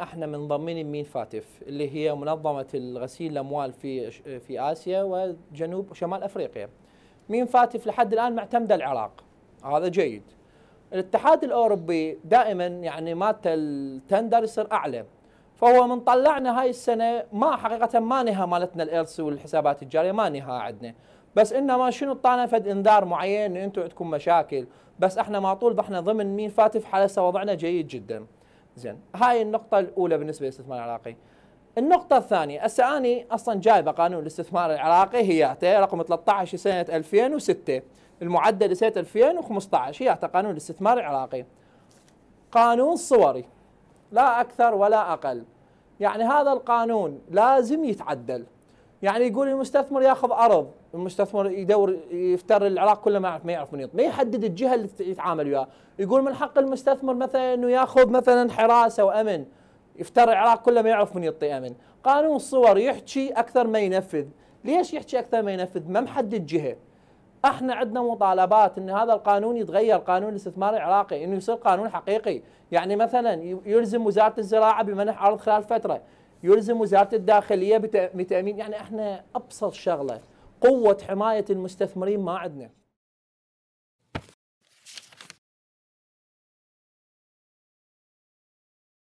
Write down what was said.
احنا من ضمن مين فاتف اللي هي منظمه الغسيل الاموال في في اسيا وجنوب شمال افريقيا. مين فاتف لحد الان معتمده العراق هذا جيد. الاتحاد الاوروبي دائما يعني ما التندر يصير اعلى فهو من طلعنا هاي السنه ما حقيقه ما نهى مالتنا الارث والحسابات الجاريه ما نهى عندنا بس انما شنو طالنا فد انذار معين انتم عندكم مشاكل بس احنا ما طول احنا ضمن مين فاتف حلسة وضعنا جيد جدا. زين هاي النقطة الأولى بالنسبة للاستثمار العراقي النقطة الثانية هسه أني أصلا جايبة قانون الاستثمار العراقي هي رقم 13 سنة 2006 المعدل لسنة 2015 هي قانون الاستثمار العراقي قانون صوري لا أكثر ولا أقل يعني هذا القانون لازم يتعدل يعني يقول المستثمر ياخذ ارض المستثمر يدور يفتر العراق كله ما يعرف ما يعرف من يط... ما يحدد الجهه اللي يتعامل وياها يقول من حق المستثمر مثلا انه ياخذ مثلا حراسه وامن يفتر العراق كله ما يعرف من يعطي امن قانون الصور يحكي اكثر ما ينفذ ليش يحكي اكثر ما ينفذ ما محدد جهه احنا عندنا مطالبات ان هذا القانون يتغير قانون الاستثمار العراقي انه يصير قانون حقيقي يعني مثلا يلزم وزاره الزراعه بمنح ارض خلال فتره يلزم وزاره الداخليه بتامين يعني احنا ابسط شغله قوه حمايه المستثمرين ما عندنا